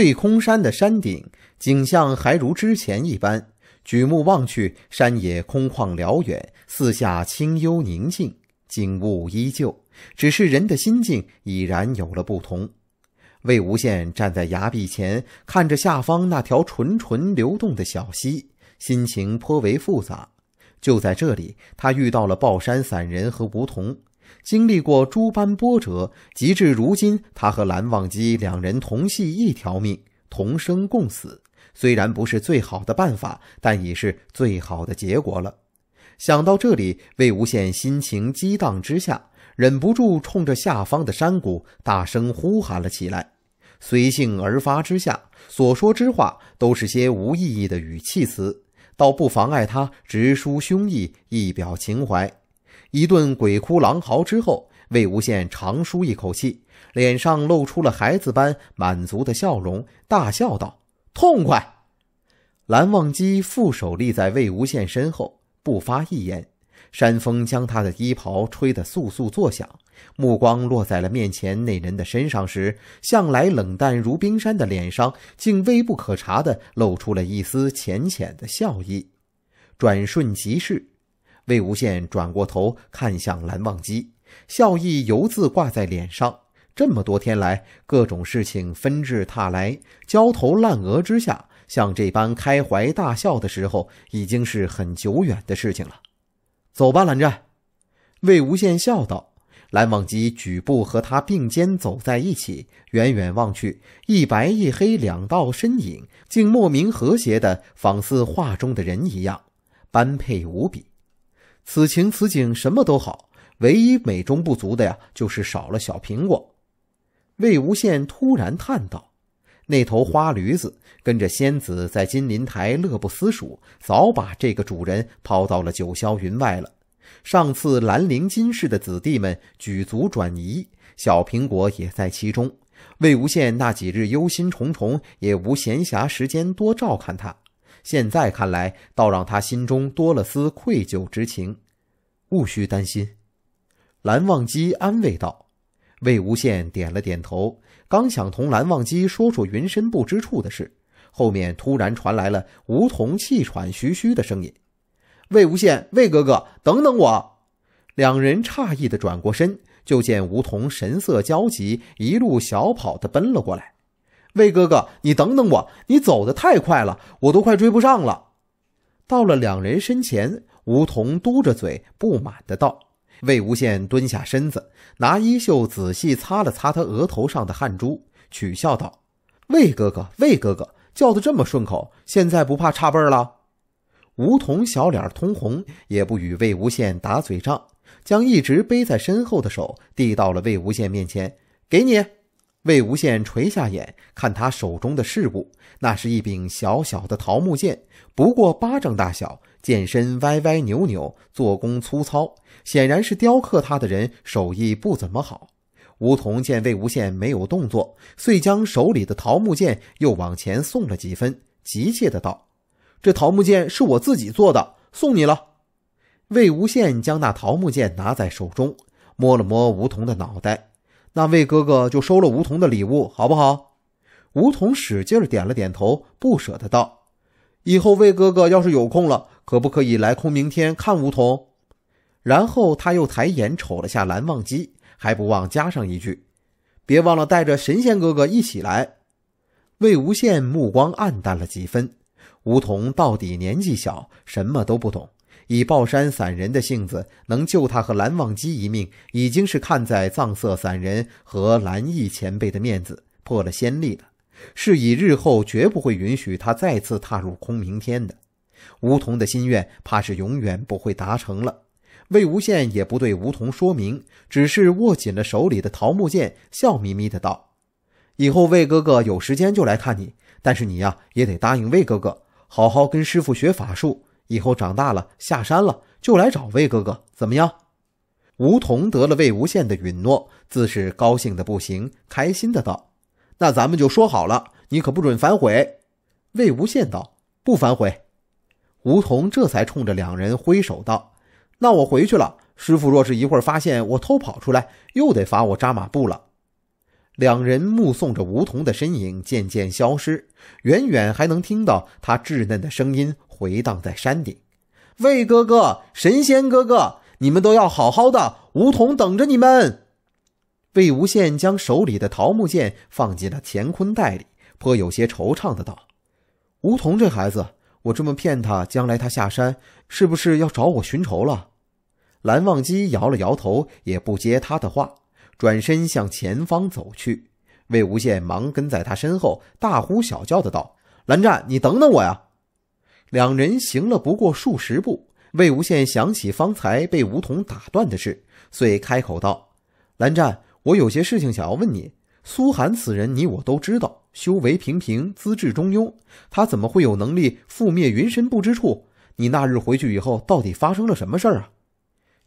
对空山的山顶景象还如之前一般，举目望去，山野空旷辽远，四下清幽宁静，景物依旧，只是人的心境已然有了不同。魏无羡站在崖壁前，看着下方那条纯纯流动的小溪，心情颇为复杂。就在这里，他遇到了抱山散人和梧桐。经历过诸般波折，及至如今，他和蓝忘机两人同系一条命，同生共死。虽然不是最好的办法，但已是最好的结果了。想到这里，魏无羡心情激荡之下，忍不住冲着下方的山谷大声呼喊了起来。随性而发之下，所说之话都是些无意义的语气词，倒不妨碍他直抒胸臆，一表情怀。一顿鬼哭狼嚎之后，魏无羡长舒一口气，脸上露出了孩子般满足的笑容，大笑道：“痛快！”蓝忘机负手立在魏无羡身后，不发一言。山风将他的衣袍吹得簌簌作响，目光落在了面前那人的身上时，向来冷淡如冰山的脸上，竟微不可察地露出了一丝浅浅的笑意，转瞬即逝。魏无羡转过头看向蓝忘机，笑意犹自挂在脸上。这么多天来，各种事情纷至沓来，焦头烂额之下，像这般开怀大笑的时候，已经是很久远的事情了。走吧，蓝湛。魏无羡笑道。蓝忘机举步和他并肩走在一起，远远望去，一白一黑两道身影，竟莫名和谐的，仿似画中的人一样，般配无比。此情此景什么都好，唯一美中不足的呀，就是少了小苹果。魏无羡突然叹道：“那头花驴子跟着仙子在金鳞台乐不思蜀，早把这个主人抛到了九霄云外了。上次兰陵金氏的子弟们举足转移，小苹果也在其中。魏无羡那几日忧心忡忡，也无闲暇时间多照看他。”现在看来，倒让他心中多了丝愧疚之情。勿需担心，蓝忘机安慰道。魏无羡点了点头，刚想同蓝忘机说说云深不知处的事，后面突然传来了梧桐气喘吁吁的声音：“魏无羡，魏哥哥，等等我！”两人诧异的转过身，就见梧桐神色焦急，一路小跑的奔了过来。魏哥哥，你等等我！你走得太快了，我都快追不上了。到了两人身前，梧桐嘟着嘴，不满的道：“魏无羡，蹲下身子，拿衣袖仔细擦了擦他额头上的汗珠，取笑道：‘魏哥哥，魏哥哥，叫的这么顺口，现在不怕差辈儿了。’”梧桐小脸通红，也不与魏无羡打嘴仗，将一直背在身后的手递到了魏无羡面前：“给你。”魏无羡垂下眼，看他手中的事物，那是一柄小小的桃木剑，不过巴掌大小，剑身歪歪扭扭，做工粗糙，显然是雕刻他的人手艺不怎么好。梧桐见魏无羡没有动作，遂将手里的桃木剑又往前送了几分，急切的道：“这桃木剑是我自己做的，送你了。”魏无羡将那桃木剑拿在手中，摸了摸梧桐的脑袋。那魏哥哥就收了梧桐的礼物，好不好？梧桐使劲点了点头，不舍得道：“以后魏哥哥要是有空了，可不可以来空明天看梧桐？”然后他又抬眼瞅了下蓝忘机，还不忘加上一句：“别忘了带着神仙哥哥一起来。”魏无羡目光黯淡了几分。梧桐到底年纪小，什么都不懂。以抱山散人的性子，能救他和蓝忘机一命，已经是看在藏色散人和蓝毅前辈的面子，破了先例了。是以日后绝不会允许他再次踏入空明天的。梧桐的心愿，怕是永远不会达成了。魏无羡也不对梧桐说明，只是握紧了手里的桃木剑，笑眯眯的道：“以后魏哥哥有时间就来看你，但是你呀，也得答应魏哥哥，好好跟师傅学法术。”以后长大了下山了就来找魏哥哥，怎么样？梧桐得了魏无羡的允诺，自是高兴的不行，开心的道：“那咱们就说好了，你可不准反悔。”魏无羡道：“不反悔。”梧桐这才冲着两人挥手道：“那我回去了，师傅若是一会儿发现我偷跑出来，又得罚我扎马步了。”两人目送着梧桐的身影渐渐消失，远远还能听到他稚嫩的声音。回荡在山顶，魏哥哥、神仙哥哥，你们都要好好的。梧桐等着你们。魏无羡将手里的桃木剑放进了乾坤袋里，颇有些惆怅的道：“梧桐这孩子，我这么骗他，将来他下山是不是要找我寻仇了？”蓝忘机摇了摇头，也不接他的话，转身向前方走去。魏无羡忙跟在他身后，大呼小叫的道：“蓝湛，你等等我呀！”两人行了不过数十步，魏无羡想起方才被梧桐打断的事，遂开口道：“蓝湛，我有些事情想要问你。苏寒此人，你我都知道，修为平平，资质中庸，他怎么会有能力覆灭云深不知处？你那日回去以后，到底发生了什么事儿啊？”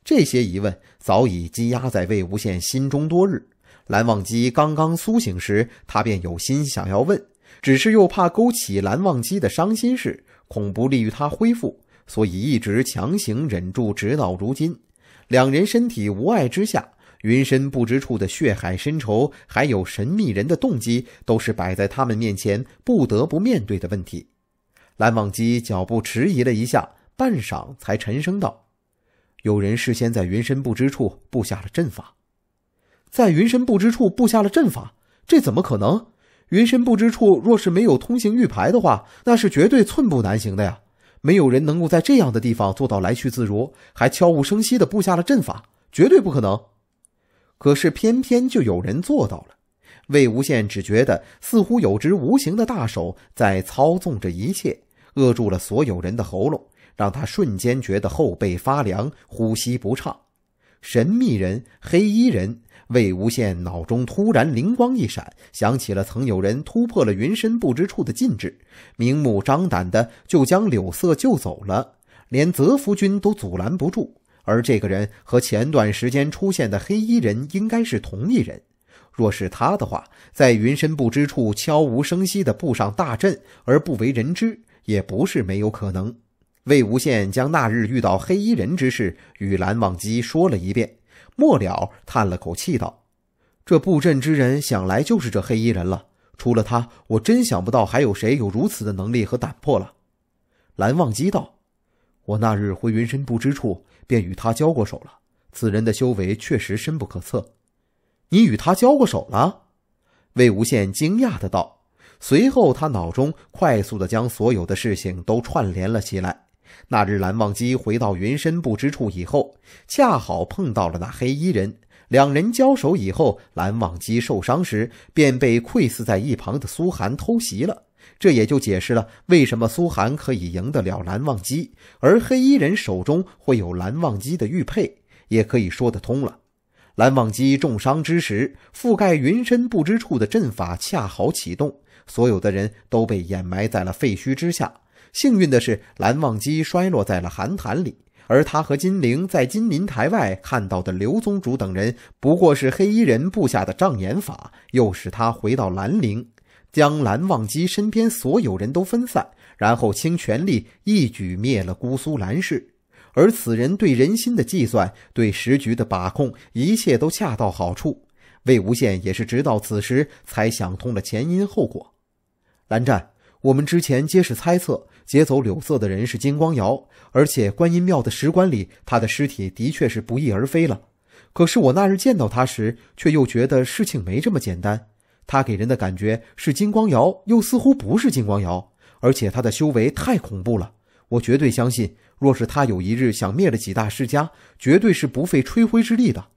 这些疑问早已积压在魏无羡心中多日。蓝忘机刚刚苏醒时，他便有心想要问，只是又怕勾起蓝忘机的伤心事。恐不利于他恢复，所以一直强行忍住，直到如今，两人身体无碍之下，云深不知处的血海深仇，还有神秘人的动机，都是摆在他们面前不得不面对的问题。蓝忘机脚步迟疑了一下，半晌才沉声道：“有人事先在云深不知处布下了阵法，在云深不知处布下了阵法，这怎么可能？”云深不知处，若是没有通行玉牌的话，那是绝对寸步难行的呀。没有人能够在这样的地方做到来去自如，还悄无声息地布下了阵法，绝对不可能。可是偏偏就有人做到了。魏无羡只觉得似乎有只无形的大手在操纵着一切，扼住了所有人的喉咙，让他瞬间觉得后背发凉，呼吸不畅。神秘人、黑衣人，魏无羡脑中突然灵光一闪，想起了曾有人突破了云深不知处的禁制，明目张胆的就将柳色救走了，连泽福君都阻拦不住。而这个人和前段时间出现的黑衣人应该是同一人。若是他的话，在云深不知处悄无声息的布上大阵而不为人知，也不是没有可能。魏无羡将那日遇到黑衣人之事与蓝忘机说了一遍，末了叹了口气道：“这布阵之人想来就是这黑衣人了。除了他，我真想不到还有谁有如此的能力和胆魄了。”蓝忘机道：“我那日回云深不知处，便与他交过手了。此人的修为确实深不可测。”“你与他交过手了？”魏无羡惊讶的道。随后，他脑中快速的将所有的事情都串联了起来。那日，蓝忘机回到云深不知处以后，恰好碰到了那黑衣人。两人交手以后，蓝忘机受伤时，便被窥伺在一旁的苏寒偷袭了。这也就解释了为什么苏寒可以赢得了蓝忘机，而黑衣人手中会有蓝忘机的玉佩，也可以说得通了。蓝忘机重伤之时，覆盖云深不知处的阵法恰好启动，所有的人都被掩埋在了废墟之下。幸运的是，蓝忘机摔落在了寒潭里，而他和金陵在金陵台外看到的刘宗主等人，不过是黑衣人布下的障眼法，诱使他回到兰陵，将蓝忘机身边所有人都分散，然后倾全力一举灭了姑苏蓝氏。而此人对人心的计算，对时局的把控，一切都恰到好处。魏无羡也是直到此时才想通了前因后果。蓝湛。我们之前皆是猜测，劫走柳色的人是金光瑶，而且观音庙的石棺里他的尸体的确是不翼而飞了。可是我那日见到他时，却又觉得事情没这么简单。他给人的感觉是金光瑶，又似乎不是金光瑶，而且他的修为太恐怖了。我绝对相信，若是他有一日想灭了几大世家，绝对是不费吹灰之力的。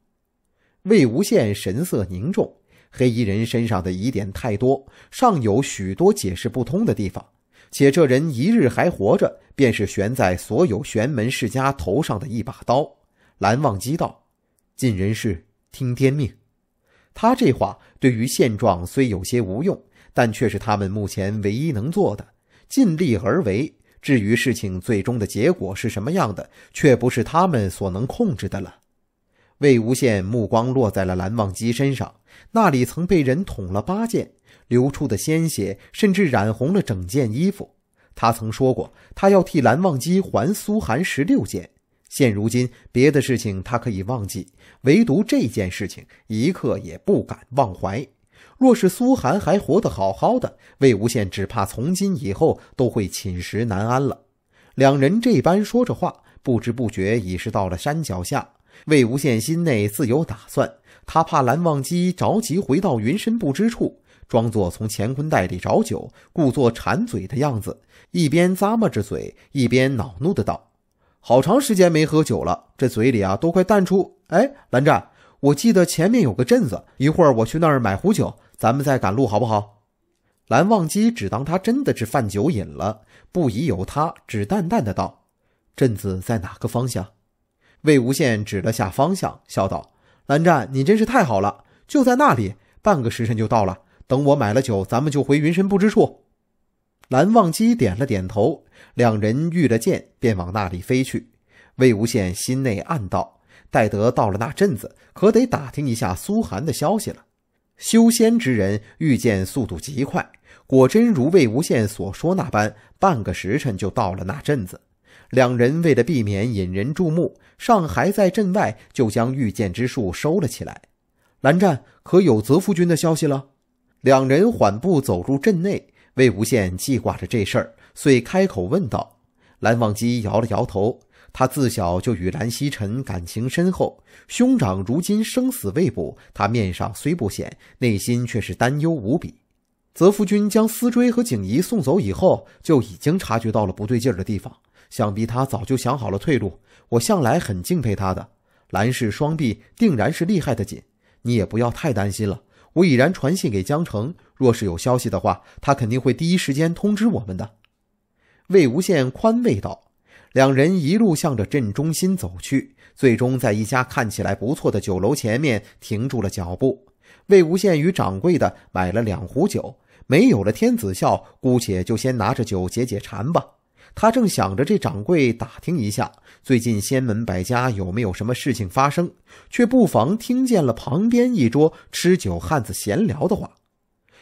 魏无羡神色凝重。黑衣人身上的疑点太多，尚有许多解释不通的地方，且这人一日还活着，便是悬在所有玄门世家头上的一把刀。蓝忘机道：“尽人事，听天命。”他这话对于现状虽有些无用，但却是他们目前唯一能做的，尽力而为。至于事情最终的结果是什么样的，却不是他们所能控制的了。魏无羡目光落在了蓝忘机身上，那里曾被人捅了八剑，流出的鲜血甚至染红了整件衣服。他曾说过，他要替蓝忘机还苏寒十六剑。现如今，别的事情他可以忘记，唯独这件事情一刻也不敢忘怀。若是苏寒还活得好好的，魏无羡只怕从今以后都会寝食难安了。两人这般说着话，不知不觉已是到了山脚下。魏无羡心内自有打算，他怕蓝忘机着急回到云深不知处，装作从乾坤袋里找酒，故作馋嘴的样子，一边咂摸着嘴，一边恼怒的道：“好长时间没喝酒了，这嘴里啊都快淡出……哎，蓝湛，我记得前面有个镇子，一会儿我去那儿买壶酒，咱们再赶路，好不好？”蓝忘机只当他真的是犯酒瘾了，不疑有他，只淡淡的道：“镇子在哪个方向？”魏无羡指了下方向，笑道：“蓝湛，你真是太好了，就在那里，半个时辰就到了。等我买了酒，咱们就回云深不知处。”蓝忘机点了点头，两人遇了剑，便往那里飞去。魏无羡心内暗道：“待得到了那镇子，可得打听一下苏寒的消息了。”修仙之人遇剑速度极快，果真如魏无羡所说那般，半个时辰就到了那镇子。两人为了避免引人注目，尚还在镇外就将御剑之术收了起来。蓝湛，可有泽夫君的消息了？两人缓步走入镇内，魏无羡记挂着这事儿，遂开口问道。蓝忘机摇了摇头，他自小就与蓝曦臣感情深厚，兄长如今生死未卜，他面上虽不显，内心却是担忧无比。泽夫君将思追和景怡送走以后，就已经察觉到了不对劲儿的地方。想必他早就想好了退路。我向来很敬佩他的，兰氏双臂定然是厉害的紧。你也不要太担心了，我已然传信给江城，若是有消息的话，他肯定会第一时间通知我们的。魏无羡宽慰道。两人一路向着镇中心走去，最终在一家看起来不错的酒楼前面停住了脚步。魏无羡与掌柜的买了两壶酒，没有了天子笑，姑且就先拿着酒解解馋吧。他正想着这掌柜打听一下最近仙门百家有没有什么事情发生，却不妨听见了旁边一桌吃酒汉子闲聊的话。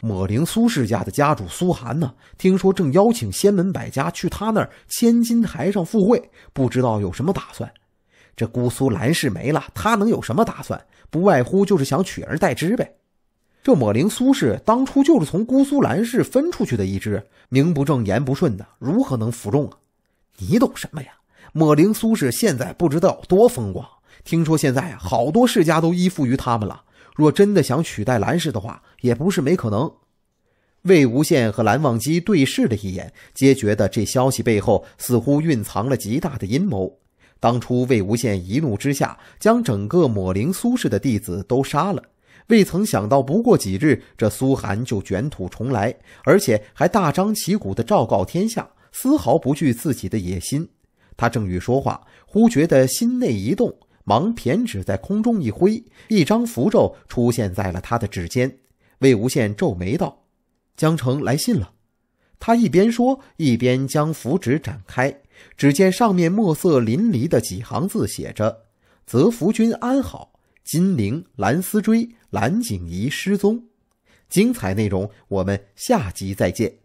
抹零苏氏家的家主苏寒呢，听说正邀请仙门百家去他那儿千金台上赴会，不知道有什么打算。这姑苏兰氏没了，他能有什么打算？不外乎就是想取而代之呗。这抹灵苏氏当初就是从姑苏蓝氏分出去的一支，名不正言不顺的，如何能服众啊？你懂什么呀？抹灵苏氏现在不知道多风光，听说现在好多世家都依附于他们了。若真的想取代蓝氏的话，也不是没可能。魏无羡和蓝忘机对视了一眼，皆觉得这消息背后似乎蕴藏了极大的阴谋。当初魏无羡一怒之下，将整个抹灵苏氏的弟子都杀了。未曾想到，不过几日，这苏寒就卷土重来，而且还大张旗鼓地昭告天下，丝毫不惧自己的野心。他正欲说话，忽觉得心内一动，忙偏指在空中一挥，一张符咒出现在了他的指尖。魏无羡皱眉道：“江城来信了。”他一边说，一边将符纸展开，只见上面墨色淋漓的几行字写着：“泽福君安好，金陵蓝思追。”蓝景怡失踪，精彩内容我们下集再见。